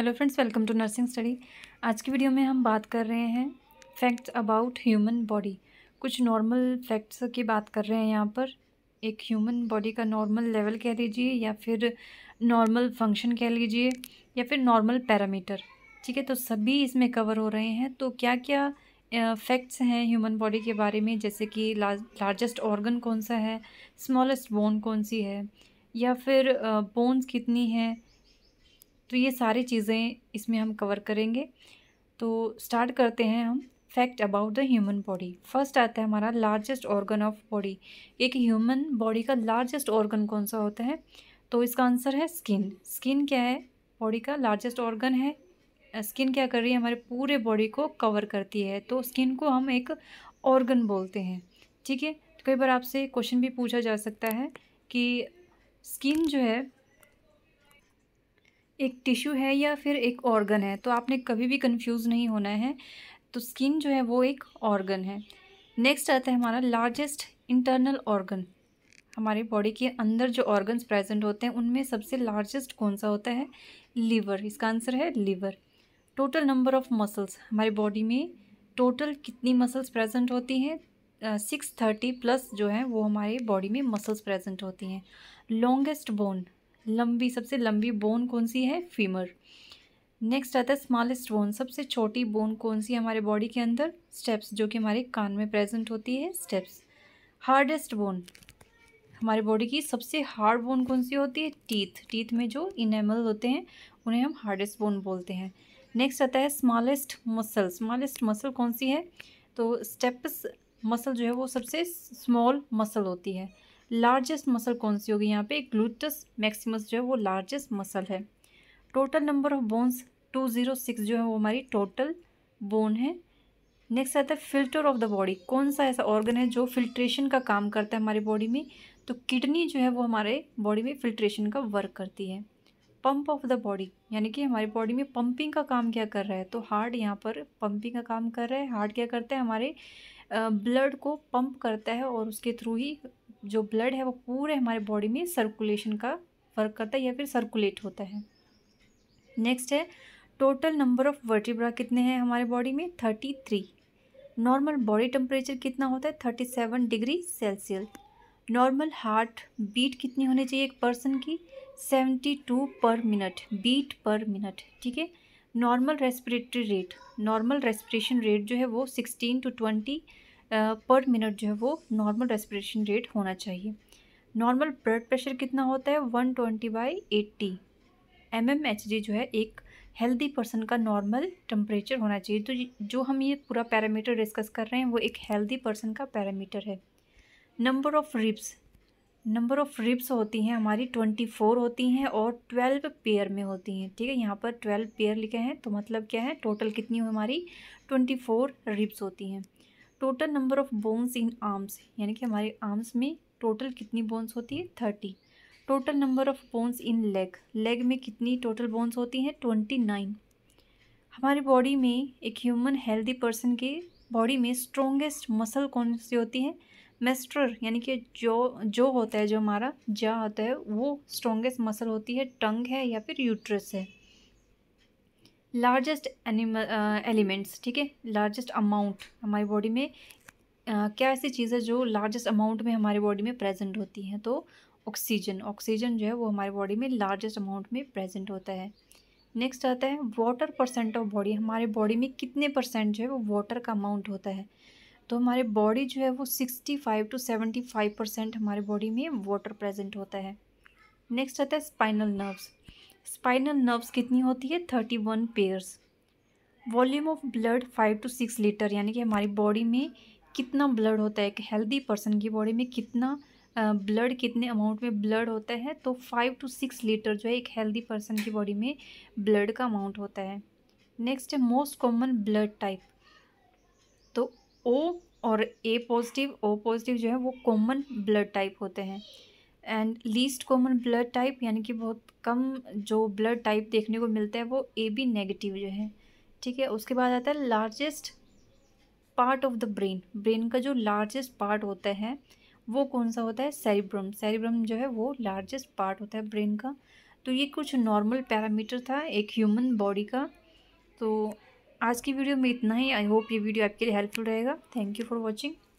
hello friends welcome to nursing study आज की video में हम बात कर रहे हैं फैक्ट्स अबाउट ह्यूमन बॉडी कुछ नॉर्मल फैक्ट्स की बात कर रहे हैं यहाँ पर एक ह्यूमन बॉडी का नॉर्मल लेवल कह लीजिए या फिर नॉर्मल फंक्शन कह लीजिए या फिर नॉर्मल पैरामीटर ठीक है तो सभी इसमें कवर हो रहे हैं तो क्या क्या फैक्ट्स हैं ह्यूमन बॉडी के बारे में जैसे कि लार्जेस्ट ऑर्गन कौन सा है स्मॉलेस्ट बोन कौन सी है या फिर बोन्स कितनी हैं तो ये सारी चीज़ें इसमें हम कवर करेंगे तो स्टार्ट करते हैं हम fact about the human body first आता है हमारा लार्जेस्ट ऑर्गन ऑफ बॉडी एक ह्यूमन बॉडी का लार्जेस्ट ऑर्गन कौन सा होता है तो इसका आंसर है स्किन स्किन क्या है बॉडी का लार्जेस्ट ऑर्गन है स्किन क्या कर रही है हमारे पूरे बॉडी को कवर करती है तो स्किन को हम एक ऑर्गन बोलते हैं ठीक है तो कई बार आपसे क्वेश्चन भी पूछा जा सकता है कि स्किन जो है एक टिश्यू है या फिर एक ऑर्गन है तो आपने कभी भी कंफ्यूज नहीं होना है तो स्किन जो है वो एक ऑर्गन है नेक्स्ट आता है हमारा लार्जेस्ट इंटरनल ऑर्गन हमारे बॉडी के अंदर जो ऑर्गन्स प्रेजेंट होते हैं उनमें सबसे लार्जेस्ट कौन सा होता है लीवर इसका आंसर है liver total number of muscles हमारे बॉडी में टोटल कितनी मसल्स प्रेजेंट होती हैं सिक्स थर्टी प्लस जो है वो हमारे बॉडी में मसल्स प्रेजेंट होती हैं लॉन्गेस्ट बोन लंबी सबसे लंबी बोन कौन सी है फीमर नेक्स्ट आता है स्मॉलेस्ट बोन सबसे छोटी बोन कौन सी है हमारे बॉडी के अंदर स्टेप्स जो कि हमारे कान में प्रेजेंट होती है स्टेप्स हार्डेस्ट बोन हमारे बॉडी की सबसे हार्ड बोन कौन सी होती है टीथ टीथ में जो इनेमल होते हैं उन्हें हम हार्डेस्ट बोन बोलते हैं नेक्स्ट आता है स्मॉलेस्ट मसल स्मॉलेस्ट मसल कौन सी है तो स्टेप्स मसल जो है वो सबसे स्मॉल मसल होती है लार्जेस्ट मसल कौन सी होगी यहाँ पे ग्लूटस मैक्सिमस जो है वो लार्जेस्ट मसल है total number of bones two zero six जो है वो हमारी टोटल बोन है नेक्स्ट आता है फिल्टर ऑफ द बॉडी कौन सा ऐसा ऑर्गन है जो फिल्ट्रेशन का काम करता है हमारी बॉडी में तो किडनी जो है वो हमारे बॉडी में फिल्ट्रेशन का वर्क करती है पंप ऑफ द बॉडी यानी कि हमारी बॉडी में पंपिंग का काम क्या कर रहा है तो हार्ट यहाँ पर पंपिंग का काम कर रहा है हार्ट क्या करता है हमारे ब्लड को पंप करता है और उसके थ्रू ही जो ब्लड है वो पूरे हमारे बॉडी में सर्कुलेशन का वर्क करता है या फिर सर्कुलेट होता है नेक्स्ट है टोटल नंबर ऑफ वर्टिब्रा कितने हैं हमारे बॉडी में thirty three normal body temperature कितना होता है thirty seven degree Celsius normal heart beat कितनी होनी चाहिए एक पर्सन की seventy two per minute beat per minute ठीक है normal respiratory rate normal respiration rate जो है वो sixteen to twenty per minute जो है वो नॉर्मल रेस्पिरेशन रेट होना चाहिए नॉर्मल ब्लड प्रेशर कितना होता है one twenty by eighty M M H G जो है एक हेल्दी पर्सन का नॉर्मल टेम्परेचर होना चाहिए तो जो हम ये पूरा पैरामीटर डिस्कस कर रहे हैं वो एक हेल्दी पर्सन का पैरामीटर है number of ribs number of ribs होती हैं हमारी ट्वेंटी फोर होती हैं और ट्वेल्व पेयर में होती हैं ठीक है यहाँ पर ट्वेल्व पेयर लिखे हैं तो मतलब क्या है टोटल कितनी हमारी ट्वेंटी फोर रिब्स होती हैं total number of bones in arms यानी कि हमारे आर्म्स में टोटल कितनी बोन्स होती है thirty total number of bones in leg leg में कितनी टोटल बोन्स होती हैं ट्वेंटी नाइन हमारी बॉडी में एक ह्यूमन हेल्दी पर्सन के बॉडी में स्ट्रोंगेस्ट मसल कौन सी होती है मेस्ट्रर यानी कि जो जो होता है जो हमारा जा होता है वो स्ट्रोंगेस्ट मसल होती है टंग है या फिर यूट्रस है लार्जेस्ट एनिमल एलिमेंट्स ठीक है लार्जेस्ट अमाउंट हमारी बॉडी में uh, क्या ऐसी चीज़ है जो लार्जेस्ट अमाउंट में हमारी बॉडी में प्रेजेंट होती हैं तो ऑक्सीजन ऑक्सीजन जो है वो हमारी बॉडी में लार्जेस्ट अमाउंट में प्रेजेंट होता है नेक्स्ट आता है वाटर परसेंट ऑफ बॉडी हमारे बॉडी में कितने परसेंट जो है वो वाटर का अमाउंट होता है तो हमारे बॉडी जो है वो sixty five to seventy five percent हमारे बॉडी में वाटर प्रेजेंट होता है नेक्स्ट आता है स्पाइनल नर्व्स स्पाइनल नर्व्स कितनी होती है thirty one pairs volume of blood five to six litre यानी कि हमारी बॉडी में कितना ब्लड होता है एक हेल्दी पर्सन की बॉडी में कितना ब्लड कितने अमाउंट में ब्लड होता है तो फाइव टू सिक्स लीटर जो है एक हेल्दी पर्सन की बॉडी में ब्लड का अमाउंट होता है नेक्स्ट है मोस्ट कॉमन ब्लड टाइप तो ओ और ए पॉजिटिव ओ पॉजिटिव जो है वो कॉमन ब्लड टाइप होते हैं and least common blood type यानी कि बहुत कम जो ब्लड टाइप देखने को मिलता है वो ए बी नेगेटिव जो है ठीक है उसके बाद आता है largest part of the brain brain का जो लार्जेस्ट पार्ट होता है वो कौन सा होता है सेरिब्रम सेरिब्रम जो है वो लार्जेस्ट पार्ट होता है ब्रेन का तो ये कुछ नॉर्मल पैरामीटर था एक ह्यूमन बॉडी का तो आज की वीडियो में इतना ही आई होप ये वीडियो आपके लिए हेल्पफुल रहेगा थैंक यू फॉर वॉचिंग